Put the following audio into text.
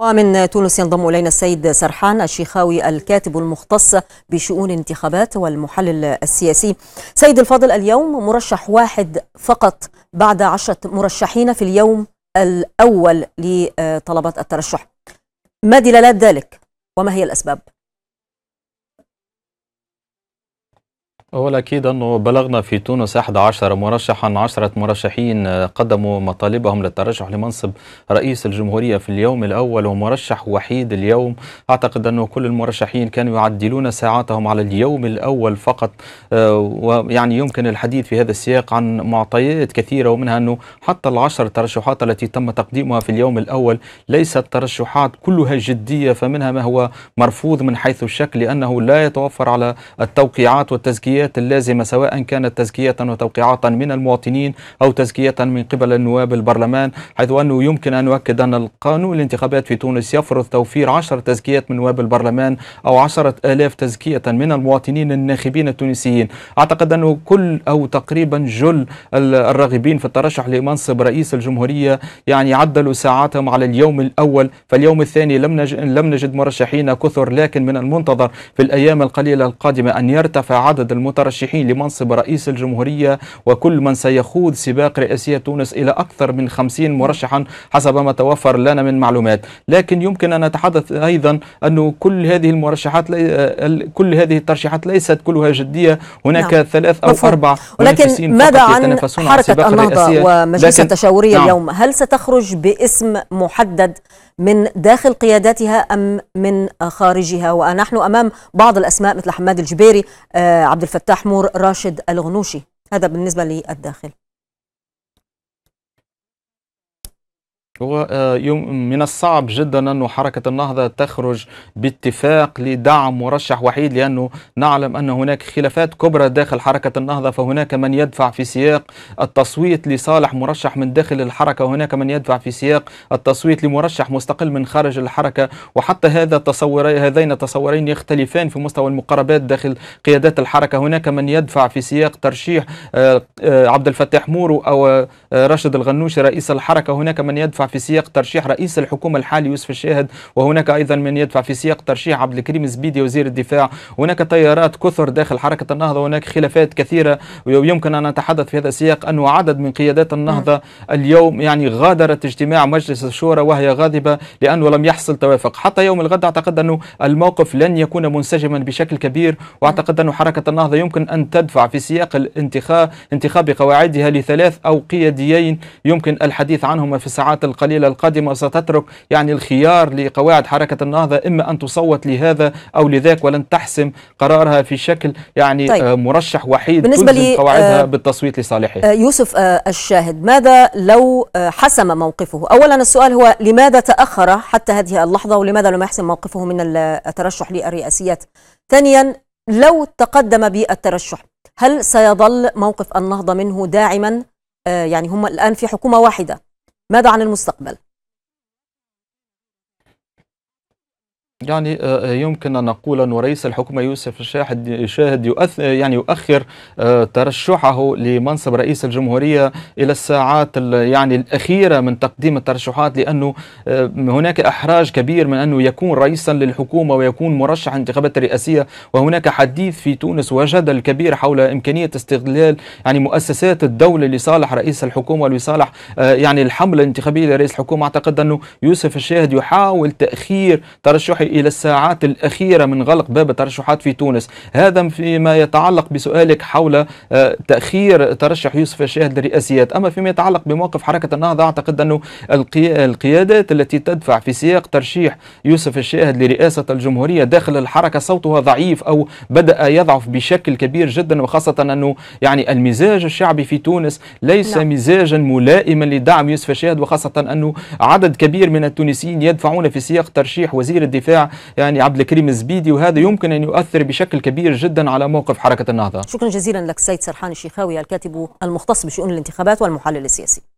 ومن تونس ينضم إلينا السيد سرحان الشيخاوي الكاتب المختص بشؤون الانتخابات والمحلل السياسي سيد الفاضل اليوم مرشح واحد فقط بعد عشرة مرشحين في اليوم الأول لطلبات الترشح ما دلالات ذلك وما هي الأسباب؟ هو الأكيد أنه بلغنا في تونس 11 مرشحا 10 مرشحين قدموا مطالبهم للترشح لمنصب رئيس الجمهورية في اليوم الأول ومرشح وحيد اليوم أعتقد أنه كل المرشحين كانوا يعدلون ساعاتهم على اليوم الأول فقط آه، ويعني يمكن الحديث في هذا السياق عن معطيات كثيرة ومنها أنه حتى العشر ترشحات التي تم تقديمها في اليوم الأول ليست ترشحات كلها جدية فمنها ما هو مرفوض من حيث الشكل لأنه لا يتوفر على التوقيعات والتزكيات التزكيات اللازمة سواء كانت تزكية وتوقيعات من المواطنين أو تزكية من قبل النواب البرلمان حيث أنه يمكن أن نؤكد أن القانون الانتخابات في تونس يفرض توفير 10 تزكيات من نواب البرلمان أو 10000 تزكية من المواطنين الناخبين التونسيين أعتقد أنه كل أو تقريبا جل الراغبين في الترشح لمنصب رئيس الجمهورية يعني عدلوا ساعاتهم على اليوم الأول فاليوم الثاني لم نجد, لم نجد مرشحين كثر لكن من المنتظر في الأيام القليلة القادمة أن يرتفع عدد المترشحين المترشحين لمنصب رئيس الجمهورية وكل من سيخوض سباق رئاسية تونس إلى أكثر من 50 مرشحا حسب ما توفر لنا من معلومات لكن يمكن أن نتحدث أيضا أنه كل هذه المرشحات كل هذه الترشيحات ليست كلها جدية هناك نعم. ثلاث أو مفهوم. أربع ولكن ماذا عن حركة النهضة ومجلس التشاورية نعم. اليوم هل ستخرج باسم محدد من داخل قياداتها أم من خارجها ونحن أمام بعض الأسماء مثل حماد الجبيري آه، عبد الفتاح مور راشد الغنوشي هذا بالنسبة للداخل آه، من الصعب جدا أن حركة النهضة تخرج باتفاق لدعم مرشح وحيد لأنه نعلم أن هناك خلافات كبرى داخل حركة النهضة فهناك من يدفع في سياق التصويت لصالح مرشح من داخل الحركة وهناك من يدفع في سياق التصويت لمرشح مستقل من خارج الحركة وحتى هذا تصور هذين التصورين يختلفان في مستوى المقاربات داخل قيادات الحركة هناك من يدفع في سياق ترشيح آه، آه، عبد الفتاح مورو أو راشد الغنوشي رئيس الحركة هناك من يدفع في سياق ترشيح رئيس الحكومة الحالي يوسف الشاهد وهناك أيضا من يدفع في سياق ترشيح عبد الكريم زبيدي وزير الدفاع هناك تيارات كثر داخل حركة النهضة وهناك خلافات كثيرة ويمكن أن نتحدث في هذا السياق أن عدد من قيادات النهضة نعم. اليوم يعني غادرت اجتماع مجلس الشورى وهي غاضبة لأنه لم يحصل توافق حتى يوم الغد أعتقد أنه الموقف لن يكون منسجما بشكل كبير وأعتقد انه حركة النهضة يمكن أن تدفع في سياق الانتخاب انتخاب قواعدها لثلاث أو قياديين يمكن الحديث عنهما في الساعات القليلة القادمة ستترك يعني الخيار لقواعد حركة النهضة إما أن تصوت لهذا أو لذاك ولن تحسم قرارها في شكل يعني طيب. آه مرشح وحيد بالنسبة لي آه، قواعدها آه بالتصويت لصالحه آه يوسف آه الشاهد ماذا لو آه حسم موقفه أولا السؤال هو لماذا تأخر حتى هذه اللحظة ولماذا لم يحسم موقفه من الترشح للرئاسيات ثانيا لو تقدم بالترشح هل سيظل موقف النهضة منه داعما آه يعني هم الآن في حكومة واحدة ماذا عن المستقبل؟ يعني آه، آه، يمكن أن نقول أن رئيس الحكومة يوسف الشاهد يشاهد يعني يؤخر آه، ترشحه لمنصب رئيس الجمهورية إلى الساعات يعني الأخيرة من تقديم الترشحات لأنه هناك إحراج كبير من أنه يكون رئيسا للحكومة ويكون مرشح انتخابات رئاسية وهناك حديث في تونس وجدل كبير حول إمكانية استغلال يعني مؤسسات الدولة لصالح رئيس الحكومة ولصالح يعني الحملة الانتخابية لرئيس الحكومة أعتقد أنه يوسف الشاهد يحاول تأخير ترشحه إلى الساعات الأخيرة من غلق باب الترشحات في تونس هذا فيما يتعلق بسؤالك حول آه، تأخير ترشح يوسف الشاهد للرئاسيات أما فيما يتعلق بموقف حركة النهضة أعتقد أنه القيادات التي تدفع في سياق ترشيح يوسف الشاهد لرئاسة الجمهورية داخل الحركة صوتها ضعيف أو بدأ يضعف بشكل كبير جدا وخاصة أنه يعني المزاج الشعبي في تونس ليس لا. نعم. مزاجا ملائما لدعم يوسف الشاهد وخاصة أنه عدد كبير من التونسيين يدفعون في سياق ترشيح وزير الدفاع يعني عبد الكريم الزبيدي وهذا يمكن ان يؤثر بشكل كبير جدا على موقف حركه النهضه شكرا جزيلا لك سيد سرحان الشيخاوي الكاتب المختص بشؤون الانتخابات والمحلل السياسي